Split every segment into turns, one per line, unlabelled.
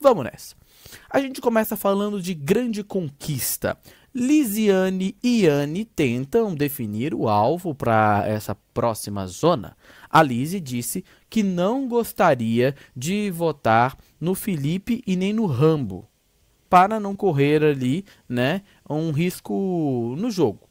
Vamos nessa. A gente começa falando de grande conquista. Lisiane e Anne tentam definir o alvo para essa próxima zona. A Lise disse que não gostaria de votar no Felipe e nem no Rambo, para não correr ali, né, um risco no jogo.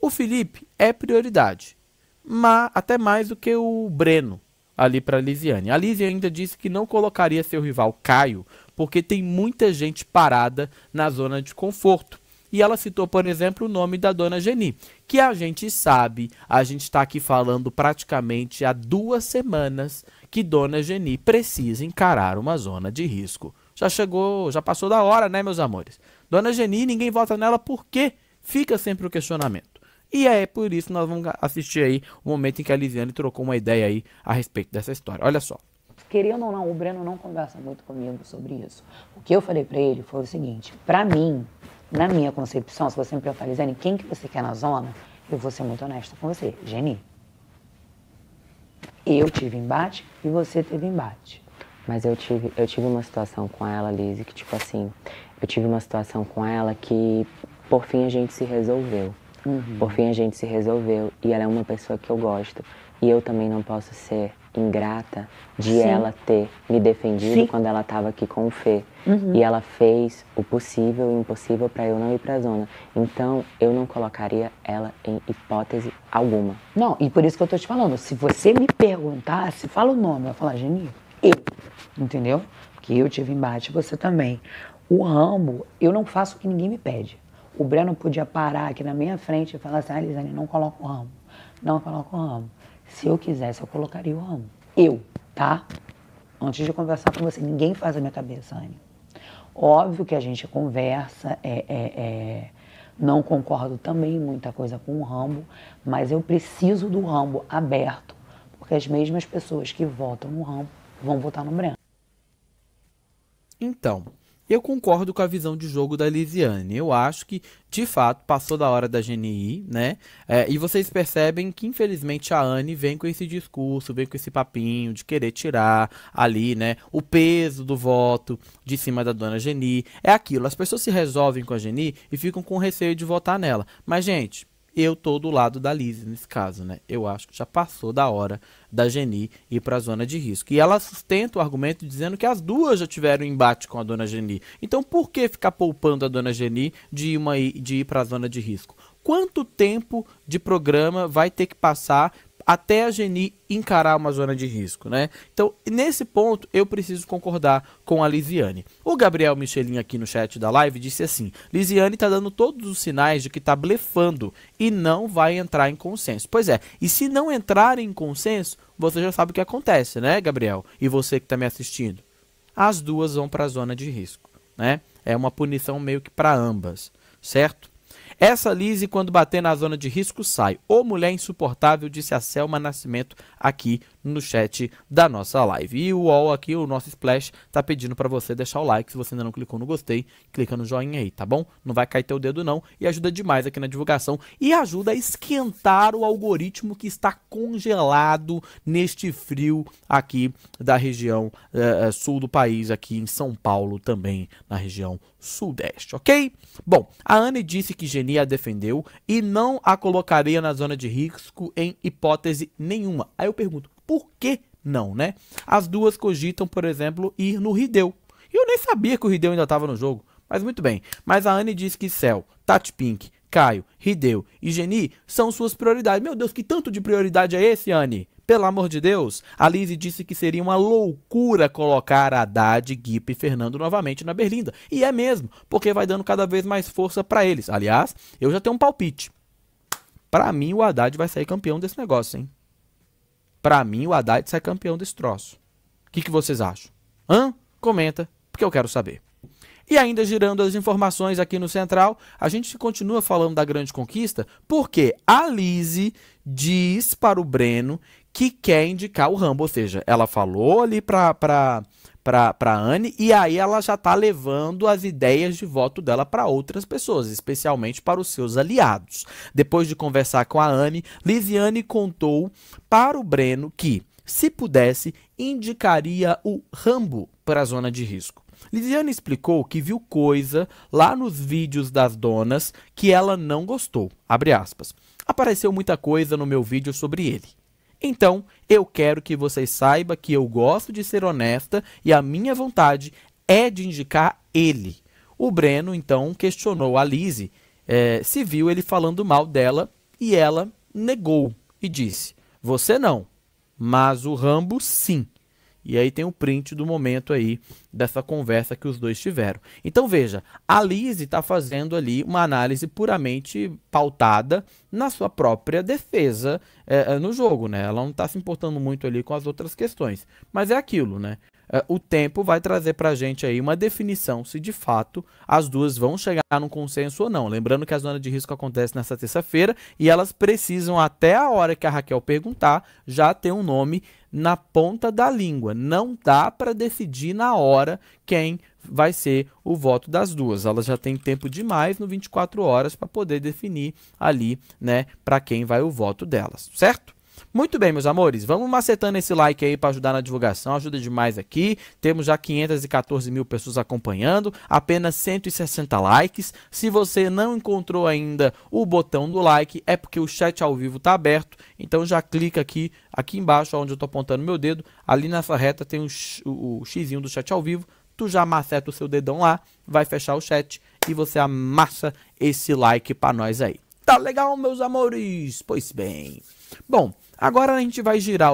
O Felipe é prioridade, mas até mais do que o Breno ali para Lisiane. A Lise ainda disse que não colocaria seu rival Caio porque tem muita gente parada na zona de conforto. E ela citou, por exemplo, o nome da dona Geni, que a gente sabe, a gente está aqui falando praticamente há duas semanas que dona Geni precisa encarar uma zona de risco. Já chegou, já passou da hora, né, meus amores? Dona Geni, ninguém vota nela por quê? Fica sempre o questionamento. E é por isso que nós vamos assistir aí o momento em que a Lisiane trocou uma ideia aí a respeito dessa história. Olha só
querendo ou não, o Breno não conversa muito comigo sobre isso. O que eu falei para ele foi o seguinte: para mim, na minha concepção, se você me perguntar, Lisane, quem que você quer na zona, eu vou ser muito honesta com você, Geni. Eu tive embate e você teve embate. Mas eu tive, eu tive uma situação com ela, Lise, que tipo assim, eu tive uma situação com ela que por fim a gente se resolveu. Uhum. Por fim, a gente se resolveu e ela é uma pessoa que eu gosto. E eu também não posso ser ingrata de Sim. ela ter me defendido Sim. quando ela estava aqui com o Fê. Uhum. E ela fez o possível e o impossível para eu não ir para a zona. Então, eu não colocaria ela em hipótese alguma. Não, e por isso que eu tô te falando, se você me perguntasse, fala o nome, eu vou falar, Geni, eu, entendeu? Que eu tive embate, você também. O Rambo, eu não faço o que ninguém me pede. O Breno podia parar aqui na minha frente e falar assim: ah, Lisane, não coloca o ramo. Não coloca o ramo. Se eu quisesse, eu colocaria o ramo. Eu, tá? Antes de conversar com você, ninguém faz a minha cabeça, Anne. Óbvio que a gente conversa, é, é, é... não concordo também muita coisa com o Rambo, mas eu preciso do Rambo aberto, porque as mesmas pessoas que votam no Rambo vão votar no Breno.
Então, eu concordo com a visão de jogo da Lisiane. Eu acho que, de fato, passou da hora da GNI, né? É, e vocês percebem que, infelizmente, a Anne vem com esse discurso, vem com esse papinho de querer tirar ali, né? O peso do voto de cima da dona Geni. É aquilo. As pessoas se resolvem com a Geni e ficam com receio de votar nela. Mas, gente, eu tô do lado da Liz nesse caso, né? Eu acho que já passou da hora da Geni ir para a zona de risco. E ela sustenta o argumento dizendo que as duas já tiveram embate com a dona Geni. Então por que ficar poupando a dona Geni de, uma, de ir para a zona de risco? Quanto tempo de programa vai ter que passar até a Geni encarar uma zona de risco, né? Então, nesse ponto, eu preciso concordar com a Lisiane. O Gabriel Michelin aqui no chat da live disse assim: Lisiane tá dando todos os sinais de que tá blefando e não vai entrar em consenso. Pois é, e se não entrar em consenso, você já sabe o que acontece, né, Gabriel? E você que tá me assistindo. As duas vão para a zona de risco, né? É uma punição meio que para ambas, certo? Essa Lise, quando bater na zona de risco, sai. Ô mulher insuportável, disse a Selma Nascimento aqui no chat da nossa live. E o UOL aqui, o nosso Splash, tá pedindo para você deixar o like. Se você ainda não clicou no gostei, clica no joinha aí, tá bom? Não vai cair teu dedo não e ajuda demais aqui na divulgação e ajuda a esquentar o algoritmo que está congelado neste frio aqui da região eh, eh, sul do país, aqui em São Paulo também, na região sudeste, ok? Bom, a Anne disse que Geni a defendeu e não a colocaria na zona de risco em hipótese nenhuma. Aí eu pergunto, por que não, né? As duas cogitam, por exemplo, ir no Rideu. E eu nem sabia que o Rideu ainda estava no jogo. Mas muito bem. Mas a Anne diz que Cell, Tati Pink, Caio, Rideu e Geni são suas prioridades. Meu Deus, que tanto de prioridade é esse, Anne? Pelo amor de Deus, a Lise disse que seria uma loucura colocar Haddad, Guip e Fernando novamente na Berlinda. E é mesmo, porque vai dando cada vez mais força para eles. Aliás, eu já tenho um palpite. Para mim, o Haddad vai sair campeão desse negócio, hein? Para mim, o Haddad sai campeão desse troço. O que, que vocês acham? Hã? Comenta, porque eu quero saber. E ainda girando as informações aqui no Central, a gente continua falando da grande conquista, porque a Lise diz para o Breno que quer indicar o Rambo, ou seja, ela falou ali para para a Anne e aí ela já está levando as ideias de voto dela para outras pessoas, especialmente para os seus aliados. Depois de conversar com a Anne, Liziane contou para o Breno que, se pudesse, indicaria o Rambo para a zona de risco. Liziane explicou que viu coisa lá nos vídeos das donas que ela não gostou. Apareceu muita coisa no meu vídeo sobre ele. Então, eu quero que vocês saibam que eu gosto de ser honesta e a minha vontade é de indicar ele. O Breno, então, questionou a Lise é, se viu ele falando mal dela e ela negou e disse: Você não, mas o Rambo sim. E aí tem o um print do momento aí dessa conversa que os dois tiveram. Então veja, a Liz está fazendo ali uma análise puramente pautada na sua própria defesa é, é no jogo, né? Ela não está se importando muito ali com as outras questões. Mas é aquilo, né? É, o tempo vai trazer para a gente aí uma definição se de fato as duas vão chegar num consenso ou não. Lembrando que a zona de risco acontece nessa terça-feira e elas precisam, até a hora que a Raquel perguntar, já ter um nome na ponta da língua. Não dá para decidir na hora quem vai ser o voto das duas. Elas já têm tempo demais no 24 horas para poder definir ali, né, para quem vai o voto delas, certo? Muito bem, meus amores, vamos macetando esse like aí para ajudar na divulgação, ajuda demais aqui. Temos já 514 mil pessoas acompanhando, apenas 160 likes. Se você não encontrou ainda o botão do like, é porque o chat ao vivo está aberto, então já clica aqui, aqui embaixo, onde eu estou apontando meu dedo, ali na reta tem o, o, o xizinho do chat ao vivo, tu já maceta o seu dedão lá, vai fechar o chat e você amassa esse like para nós aí. Tá legal, meus amores? Pois bem. Bom, Agora a gente vai girar